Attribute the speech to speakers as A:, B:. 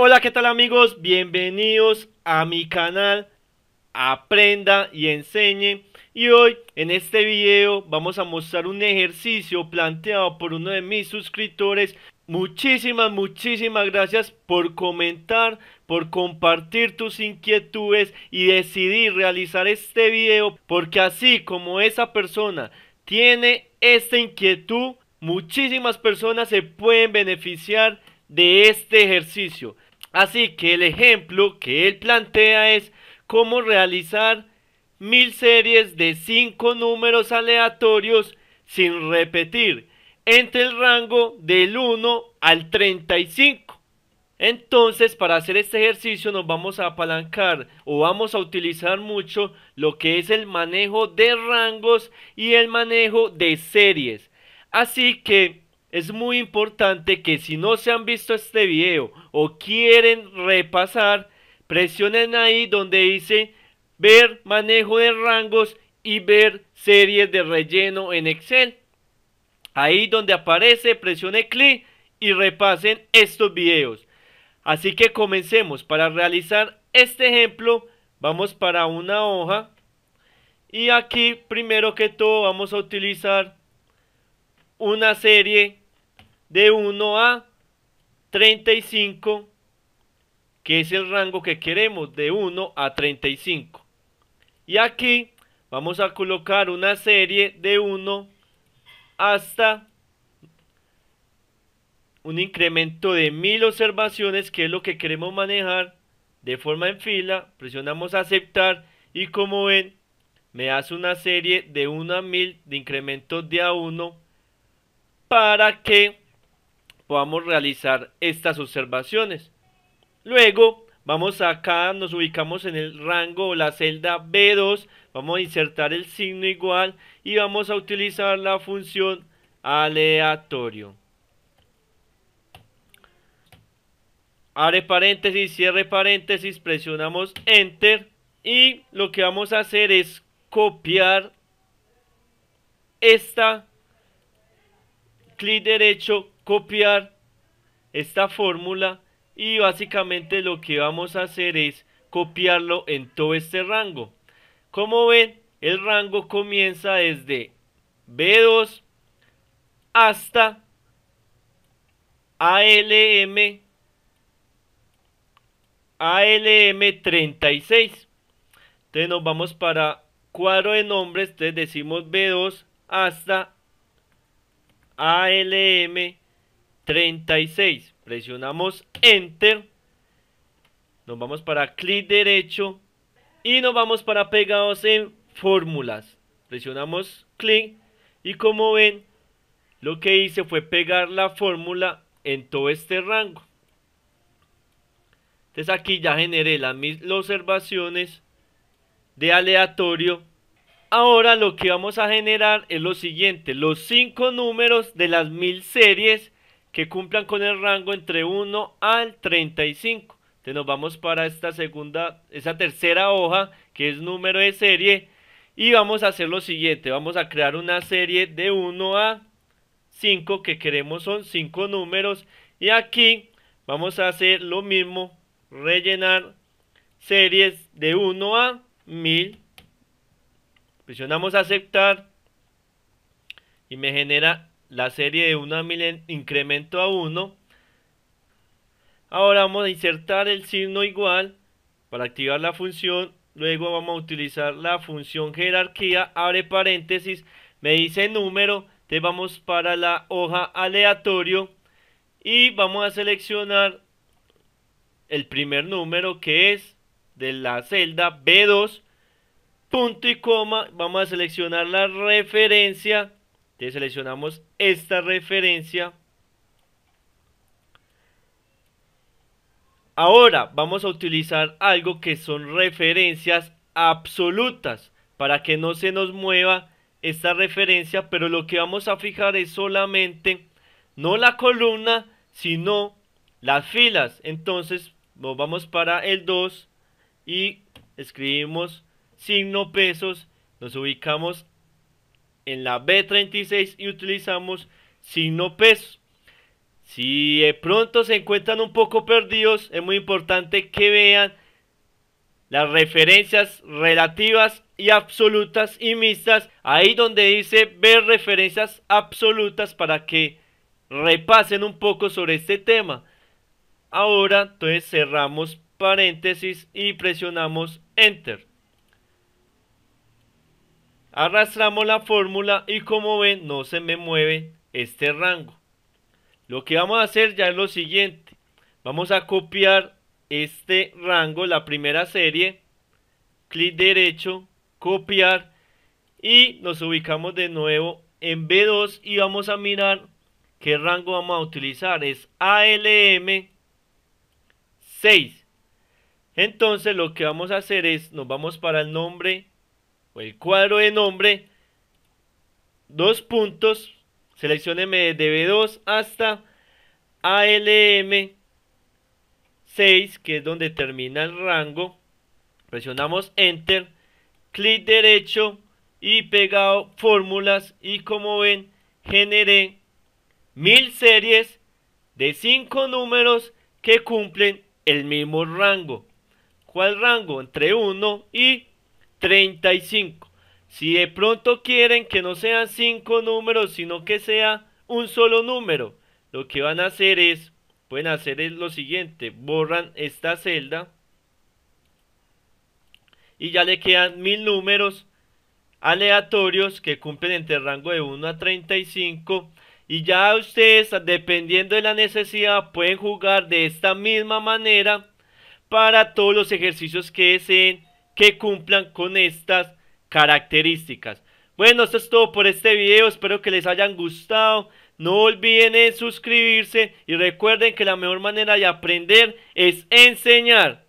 A: Hola, ¿qué tal amigos? Bienvenidos a mi canal Aprenda y Enseñe. Y hoy en este video vamos a mostrar un ejercicio planteado por uno de mis suscriptores. Muchísimas, muchísimas gracias por comentar, por compartir tus inquietudes y decidir realizar este video porque así como esa persona tiene esta inquietud, muchísimas personas se pueden beneficiar de este ejercicio. Así que el ejemplo que él plantea es cómo realizar mil series de cinco números aleatorios sin repetir entre el rango del 1 al 35. Entonces, para hacer este ejercicio nos vamos a apalancar o vamos a utilizar mucho lo que es el manejo de rangos y el manejo de series. Así que es muy importante que si no se han visto este video o quieren repasar, presionen ahí donde dice ver manejo de rangos y ver series de relleno en Excel. Ahí donde aparece, presione clic y repasen estos videos. Así que comencemos. Para realizar este ejemplo, vamos para una hoja. Y aquí, primero que todo, vamos a utilizar una serie de 1 a 35, que es el rango que queremos, de 1 a 35. Y aquí vamos a colocar una serie de 1 hasta un incremento de 1000 observaciones, que es lo que queremos manejar de forma en fila. Presionamos aceptar y como ven, me hace una serie de 1 a 1000 de incrementos de a 1 para que podamos realizar estas observaciones. Luego vamos acá, nos ubicamos en el rango o la celda B2, vamos a insertar el signo igual y vamos a utilizar la función aleatorio. Abre paréntesis, cierre paréntesis, presionamos Enter y lo que vamos a hacer es copiar esta clic derecho, copiar esta fórmula y básicamente lo que vamos a hacer es copiarlo en todo este rango. Como ven, el rango comienza desde B2 hasta ALM ALM36. Entonces nos vamos para cuadro de nombres, entonces decimos B2 hasta ALM36. Presionamos Enter. Nos vamos para clic derecho. Y nos vamos para pegados en fórmulas. Presionamos clic. Y como ven, lo que hice fue pegar la fórmula en todo este rango. Entonces aquí ya generé las observaciones de aleatorio Ahora lo que vamos a generar es lo siguiente, los 5 números de las 1000 series que cumplan con el rango entre 1 al 35. Entonces nos vamos para esta segunda, esa tercera hoja que es número de serie y vamos a hacer lo siguiente, vamos a crear una serie de 1 a 5 que queremos son 5 números y aquí vamos a hacer lo mismo, rellenar series de 1 a 1000 Presionamos aceptar y me genera la serie de 1 mil incremento a 1. Ahora vamos a insertar el signo igual para activar la función. Luego vamos a utilizar la función jerarquía, abre paréntesis, me dice número, te vamos para la hoja aleatorio y vamos a seleccionar el primer número que es de la celda B2 punto y coma, vamos a seleccionar la referencia, seleccionamos esta referencia. Ahora vamos a utilizar algo que son referencias absolutas para que no se nos mueva esta referencia, pero lo que vamos a fijar es solamente no la columna, sino las filas. Entonces nos vamos para el 2 y escribimos signo pesos, nos ubicamos en la B36 y utilizamos signo pesos. Si de pronto se encuentran un poco perdidos, es muy importante que vean las referencias relativas y absolutas y mixtas, ahí donde dice ver referencias absolutas para que repasen un poco sobre este tema. Ahora, entonces cerramos paréntesis y presionamos Enter. Arrastramos la fórmula y como ven no se me mueve este rango. Lo que vamos a hacer ya es lo siguiente. Vamos a copiar este rango, la primera serie. Clic derecho, copiar y nos ubicamos de nuevo en B2 y vamos a mirar qué rango vamos a utilizar. Es ALM 6. Entonces lo que vamos a hacer es, nos vamos para el nombre el cuadro de nombre, dos puntos, seleccioneme de B2 hasta ALM 6, que es donde termina el rango, presionamos Enter, clic derecho y pegado fórmulas y como ven generé mil series de cinco números que cumplen el mismo rango. ¿Cuál rango? Entre 1 y 35. Si de pronto quieren que no sean cinco números, sino que sea un solo número, lo que van a hacer es, pueden hacer es lo siguiente, borran esta celda y ya le quedan mil números aleatorios que cumplen entre el rango de 1 a 35 y ya ustedes, dependiendo de la necesidad, pueden jugar de esta misma manera para todos los ejercicios que deseen que cumplan con estas características. Bueno, esto es todo por este video, espero que les hayan gustado. No olviden suscribirse y recuerden que la mejor manera de aprender es enseñar.